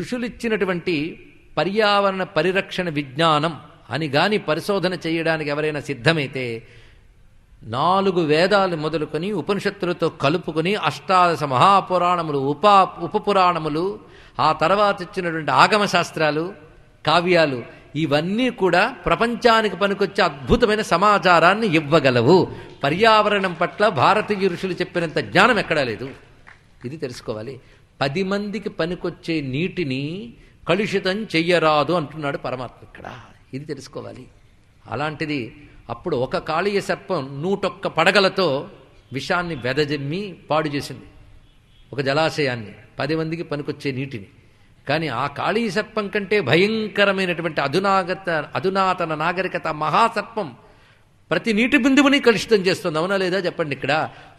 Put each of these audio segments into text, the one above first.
ఋషులిచ్చినటువంటి పర్యావరణ పరిరక్షణ విజ్ఞానం అని గాని పరిశోధన చేయడానికి ఎవరైనా సిద్ధమైతే నాలుగు వేదాలు మొదలుకొని ఉపనిషత్తులతో కలుపుకొని అష్టాదశ మహాపురాణములు ఉపా ఉపపురాణములు ఆ తర్వాత ఇచ్చినటువంటి ఆగమ శాస్త్రాలు కావ్యాలు ఇవన్నీ కూడా ప్రపంచానికి పనికొచ్చే అద్భుతమైన సమాచారాన్ని ఇవ్వగలవు పర్యావరణం పట్ల భారతీయ ఋషులు చెప్పినంత జ్ఞానం ఎక్కడా లేదు ఇది తెలుసుకోవాలి పది మందికి పనికొచ్చే నీటిని కలుషితం చెయ్యరాదు అంటున్నాడు పరమాత్మ ఇక్కడ ఇది తెలుసుకోవాలి అలాంటిది అప్పుడు ఒక కాళీయ సర్పం నూటొక్క పడగలతో విషాన్ని వెదజమ్మి పాడు చేసింది ఒక జలాశయాన్ని పది మందికి పనికొచ్చే నీటిని కానీ ఆ కాళీ సర్పం కంటే భయంకరమైనటువంటి అధునాగత అధునాతన నాగరికత మహాసర్పం ప్రతి నీటి బిందువుని కలుషితం చేస్తుంది అవునా లేదా చెప్పండి ఇక్కడ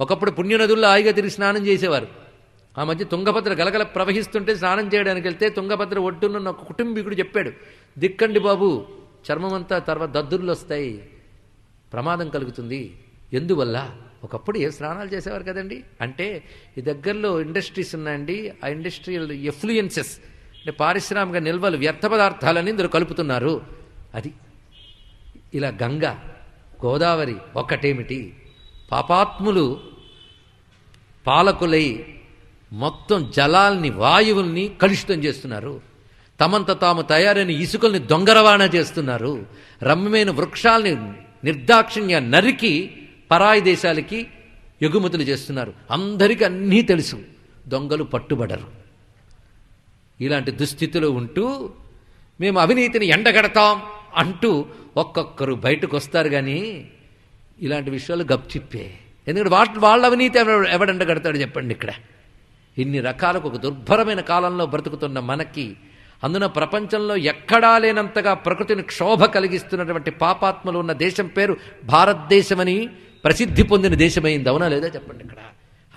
ఒకప్పుడు పుణ్యనదుల్లో హాయిగా తిరిగి స్నానం చేసేవారు ఆ మధ్య తుంగభద్ర గలగల ప్రవహిస్తుంటే స్నానం చేయడానికి వెళ్తే తుంగభద్ర ఒడ్డున్న ఒక కుటుంబీకుడు చెప్పాడు దిక్కండి బాబు చర్మమంతా తర్వాత దద్దుర్లు వస్తాయి ప్రమాదం కలుగుతుంది ఎందువల్ల ఒకప్పుడు ఏ స్నానాలు చేసేవారు కదండి అంటే ఈ దగ్గరలో ఇండస్ట్రీస్ ఉన్నాయండి ఆ ఇండస్ట్రియల్ ఎఫ్లుయెన్సెస్ అంటే పారిశ్రామిక నిల్వలు వ్యర్థ పదార్థాలని ఇందులో కలుపుతున్నారు అది ఇలా గంగ గోదావరి ఒక్కటేమిటి పాపాత్ములు పాలకులై మొత్తం జలాల్ని వాయువుల్ని కలుషితం చేస్తున్నారు తమంత తాము తయారైన ఇసుకల్ని దొంగరవాణా చేస్తున్నారు రమ్యమైన వృక్షాల్ని నిర్దాక్షిణ్య నరికి పరాయి దేశాలకి ఎగుమతులు చేస్తున్నారు అందరికీ అన్నీ తెలుసు దొంగలు పట్టుబడరు ఇలాంటి దుస్థితిలో ఉంటూ మేము అవినీతిని ఎండగడతాం అంటూ ఒక్కొక్కరు బయటకు వస్తారు కానీ ఇలాంటి విషయాలు గప్చిప్పే ఎందుకంటే వాళ్ళ వాళ్ళ అవినీతి ఎవడెండగడతాడు చెప్పండి ఇక్కడ ఇన్ని రకాలకు ఒక దుర్భరమైన కాలంలో బ్రతుకుతున్న మనకి అందున ప్రపంచంలో ఎక్కడా లేనంతగా ప్రకృతిని క్షోభ కలిగిస్తున్నటువంటి పాపాత్మలు ఉన్న దేశం పేరు భారతదేశమని ప్రసిద్ధి పొందిన దేశమైంది అవునా లేదా చెప్పండి ఇక్కడ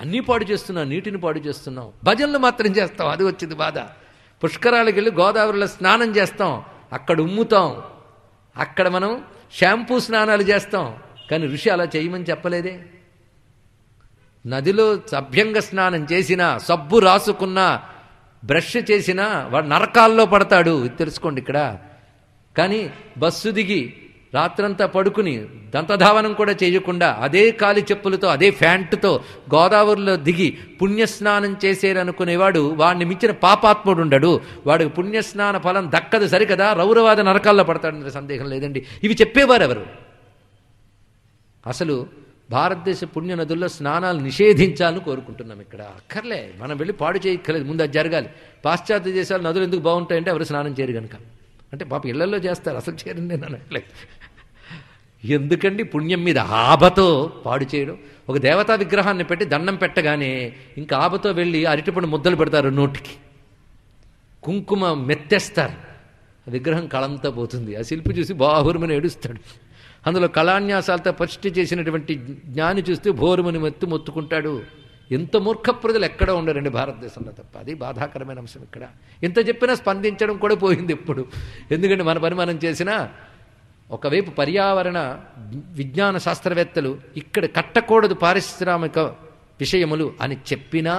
అన్నీ పాడు చేస్తున్నాం నీటిని పాడు చేస్తున్నాం భజనలు మాత్రం చేస్తాం అది వచ్చింది బాధ పుష్కరాలకు వెళ్ళి గోదావరిలో స్నానం చేస్తాం అక్కడ ఉమ్ముతాం అక్కడ మనం షాంపూ స్నానాలు చేస్తాం కానీ ఋషి అలా చేయమని చెప్పలేదే నదిలో సభ్యంగ స్నానం చేసినా సబ్బు రాసుకున్నా బ్రష్ చేసినా వాడు నరకాల్లో పడతాడు తెలుసుకోండి ఇక్కడ కానీ బస్సు దిగి రాత్రంతా పడుకుని దంతధావనం కూడా చేయకుండా అదే కాలి చెప్పులతో అదే ఫ్యాంటుతో గోదావరిలో దిగి పుణ్యస్నానం చేసేరనుకునేవాడు వాడిని మించిన పాపాత్ముడు ఉండడు వాడికి పుణ్యస్నాన ఫలం దక్కదు సరికదా రౌరవాద నరకాల్లో పడతాడు సందేహం లేదండి ఇవి చెప్పేవారు ఎవరు అసలు భారతదేశ పుణ్య నదుల్లో స్నానాలు నిషేధించాలని కోరుకుంటున్నాం ఇక్కడ అక్కర్లే మనం వెళ్ళి పాడు చేయక్కర్లేదు ముందు అది జరగాలి పాశ్చాత్య దేశాలు నదులు ఎందుకు బాగుంటాయంటే ఎవరు స్నానం చేయరు కనుక అంటే పాప ఇళ్లలో చేస్తారు అసలు చేయరు నేను అనట్లేదు ఎందుకండి పుణ్యం మీద ఆబతో పాడు చేయడం ఒక దేవతా విగ్రహాన్ని పెట్టి దండం పెట్టగానే ఇంకా ఆబతో వెళ్ళి అరటిపండు ముద్దలు పెడతారు నోటికి కుంకుమ మెత్తేస్తారు విగ్రహం కళంతో పోతుంది ఆ శిల్పి చూసి బాహురమని ఏడుస్తాడు అందులో కళాన్యాసాలతో పరిష్ఠి చేసినటువంటి జ్ఞాని చూస్తే భోరుమని మెత్తు మొత్తుకుంటాడు ఎంత మూర్ఖ ప్రజలు ఎక్కడ ఉండరండి భారతదేశంలో తప్ప అది బాధాకరమైన అంశం ఇక్కడ ఎంత చెప్పినా స్పందించడం కూడా పోయింది ఇప్పుడు ఎందుకంటే మన పని మనం చేసినా ఒకవైపు పర్యావరణ విజ్ఞాన శాస్త్రవేత్తలు ఇక్కడ కట్టకూడదు పారిశ్రామిక విషయములు అని చెప్పినా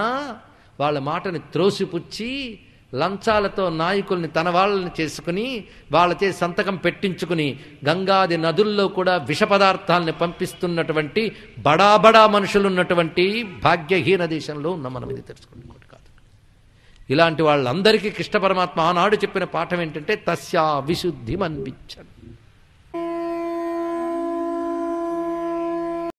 వాళ్ళ మాటని త్రోసిపుచ్చి లంచాలతో నాయకుల్ని తన వాళ్ళని చేసుకుని వాళ్ళచే సంతకం పెట్టించుకుని గంగాది నదుల్లో కూడా విష పదార్థాలని పంపిస్తున్నటువంటి బడాబడా ఉన్నటువంటి భాగ్యహీన దేశంలో ఉన్న మనం ఇది తెలుసుకోండి కాదు ఇలాంటి వాళ్ళందరికీ కృష్ణ పరమాత్మ ఆనాడు చెప్పిన పాఠం ఏంటంటే తస్యా విశుద్ధి అనిపించండి